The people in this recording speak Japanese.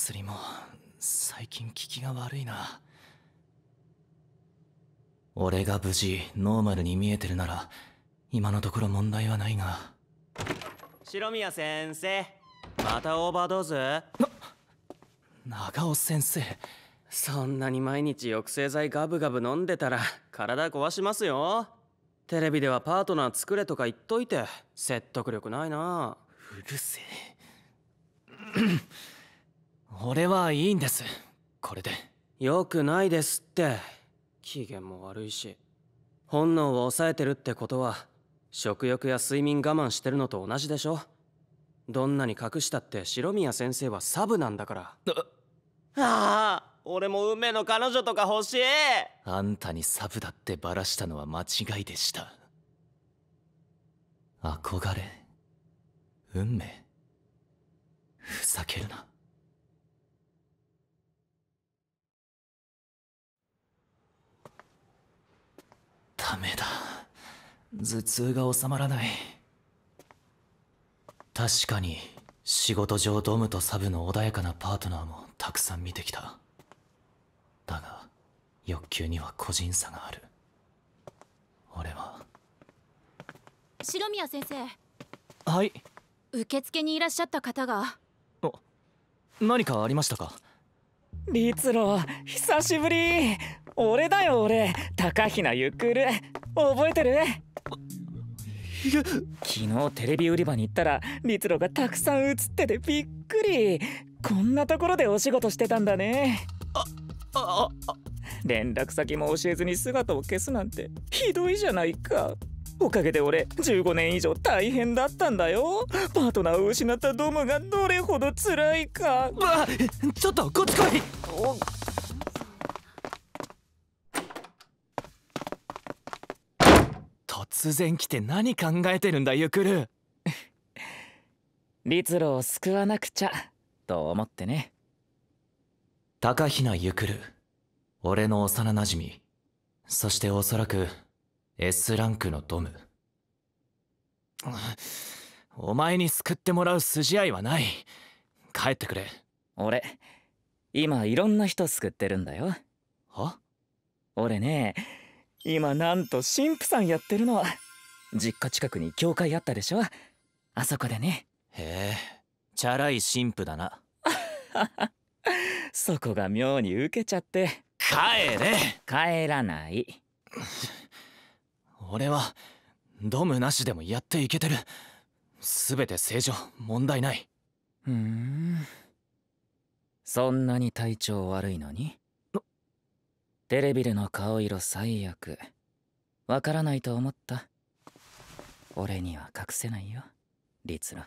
薬も最近効きが悪いな俺が無事ノーマルに見えてるなら今のところ問題はないが白宮先生またオーバードーズな長尾先生そんなに毎日抑制剤ガブガブ飲んでたら体壊しますよテレビではパートナー作れとか言っといて説得力ないなうるせえ俺はいいんですこれでよくないですって機嫌も悪いし本能を抑えてるってことは食欲や睡眠我慢してるのと同じでしょどんなに隠したって白宮先生はサブなんだからああ俺も運命の彼女とか欲しいあんたにサブだってバラしたのは間違いでした憧れ運命ふざけるなダメだ頭痛が収まらない確かに仕事上ドムとサブの穏やかなパートナーもたくさん見てきただが欲求には個人差がある俺は白宮先生はい受付にいらっしゃった方があ何かありましたか律郎久しぶり俺だよ俺高飛ゆくる覚えてる昨日テレビ売り場に行ったら蜜路がたくさん映っててびっくりこんなところでお仕事してたんだねああ連絡先も教えずに姿を消すなんてひどいじゃないかおかげで俺15年以上大変だったんだよパートナーを失ったドムがどれほど辛いかちょっとこっち来い突然来て何考えてるんだゆくる律郎を救わなくちゃと思ってね高奈ゆくる俺の幼なじみそしておそらく S ランクのドム お前に救ってもらう筋合いはない帰ってくれ俺今いろんな人救ってるんだよは俺ね今なんと神父さんやってるの実家近くに教会あったでしょあそこでねへえチャラい神父だな そこが妙に受けちゃって帰れ帰らない俺はドムなしでもやっていけてる全て正常問題ないふんそんなに体調悪いのにテレビでの顔色最悪わからないと思った俺には隠せないよ律郎